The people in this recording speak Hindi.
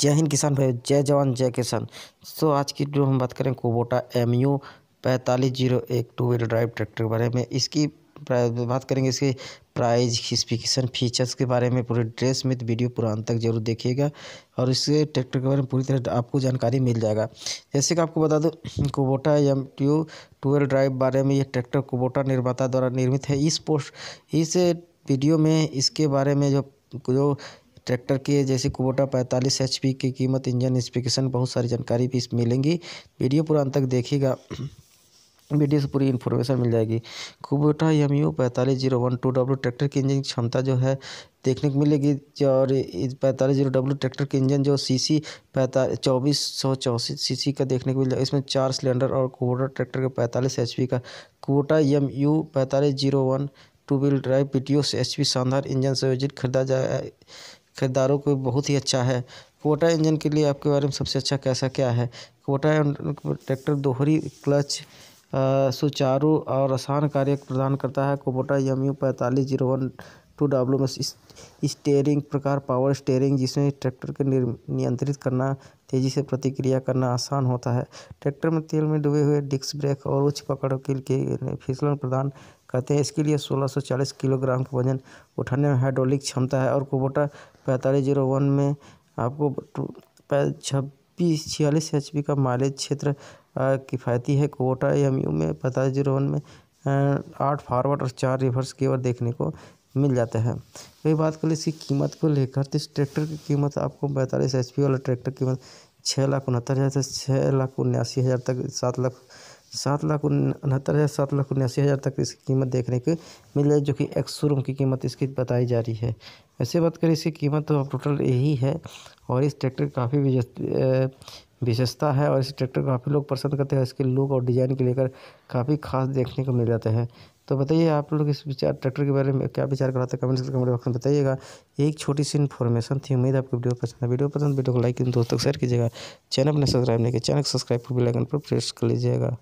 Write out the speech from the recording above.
जय हिंद किसान भाई जय जवान जय किसान सो आज की जो हम बात करें कुबोटा एम यू पैंतालीस जीरो एक टू व्हीलर ड्राइव ट्रैक्टर के बारे में इसकी बात करेंगे इसके प्राइस स्पेसिफिकेशन फीचर्स के बारे में पूरे ड्रेस में तो वीडियो पूरा अंत तक जरूर देखिएगा और इसके ट्रैक्टर के बारे में पूरी तरह आपको जानकारी मिल जाएगा जैसे कि आपको बता दूं Kubota M two two wheel drive बारे में ये ट्रैक्टर कुबोटा निर्माता द्वारा निर्मित है इस पोस्ट इस वीडियो में इसके बारे में जो जो ट्रैक्टर की जैसे कुबोटा पैंतालीस एच की कीमत इंजन स्पेसिफिकेशन बहुत सारी जानकारी भी इसमें मिलेंगी वीडियो पूरा अंत तक देखिएगा वीडियो से पूरी इन्फॉर्मेशन मिल जाएगी कुबोटा एम यू पैंतालीस zero one two W tractor की इंजन क्षमता जो है देखने को मिलेगी और पैंतालीस जीरो डब्ल्यू ट्रैक्टर की इंजन जो सी सी पैंतालीस चौबीस सौ चौंसठ सी सी का देखने को मिल जाएगा इसमें चार सिलेंडर और कुबोटा ट्रैक्टर का पैंतालीस एच का कुबोटा एम यू पैंतालीस zero one two wheel drive P T O H P शानदार इंजन से खरीदा जाए खरीदारों को बहुत ही अच्छा है कोटा इंजन के लिए आपके बारे में सबसे अच्छा कैसा क्या है कोटा ट्रैक्टर दोहरी क्लच सुचारू और आसान कार्य प्रदान करता है कोबोटा यम यू पैंतालीस जीरो वन टू डब्ल्यू में स्टेयरिंग प्रकार पावर स्टेयरिंग जिसमें ट्रैक्टर के नियंत्रित करना तेज़ी से प्रतिक्रिया करना आसान होता है ट्रैक्टर में तेल में डूबे हुए डिस्क ब्रेक और उच्च पकड़ के फिसलन प्रदान करते हैं इसके लिए 1640 किलोग्राम का वजन उठाने में हाइड्रोलिक क्षमता है और कुबोटा पैंतालीस जीरो वन में आपको छब्बीस छियालीस एच पी का माइलेज क्षेत्र किफ़ायती है कोटा एम यू में पैंतालीस जीरो वन में आठ फारवर्ड और चार रिवर्स केवर देखने को मिल जाता है वही बात कर इसकी कीमत को लेकर तो इस ट्रैक्टर की कीमत आपको पैंतालीस एच पी वाला ट्रैक्टर कीमत छः लाख उनहत्तर हज़ार से छः लाख उन्यासी हज़ार तक सात लाख सात लाख उनहत्तर हज़ार सात लाख उन्यासी हज़ार तक इसकी कीमत देखने को मिल जाए जो कि एक्स शोरूम की कीमत इसकी बताई जा रही है ऐसे बात करें इसकी कीमत तो टोटल यही है और इस ट्रैक्टर काफ़ी विशेषता है और इस ट्रैक्टर को काफ़ी लोग पसंद करते हैं इसके लुक और डिज़ाइन के लेकर काफ़ी खास देखने को मिल जाते हैं तो बताइए आप लोग इस विचार ट्रैक्टर के बारे में क्या विचार कराते हैं कमेंट कमेंट बॉक्स में बताइएगा एक छोटी सी इन्फॉर्मेशन थी उम्मीद आपको वीडियो पसंद है वीडियो पसंद वीडियो को लाइक दोस्तों को शेयर कीजिएगा चैनल अपने सब्सक्राइब नहीं किया चैनल को सब्सक्राइब कर बेलाइकन पर प्रेस कर लीजिएगा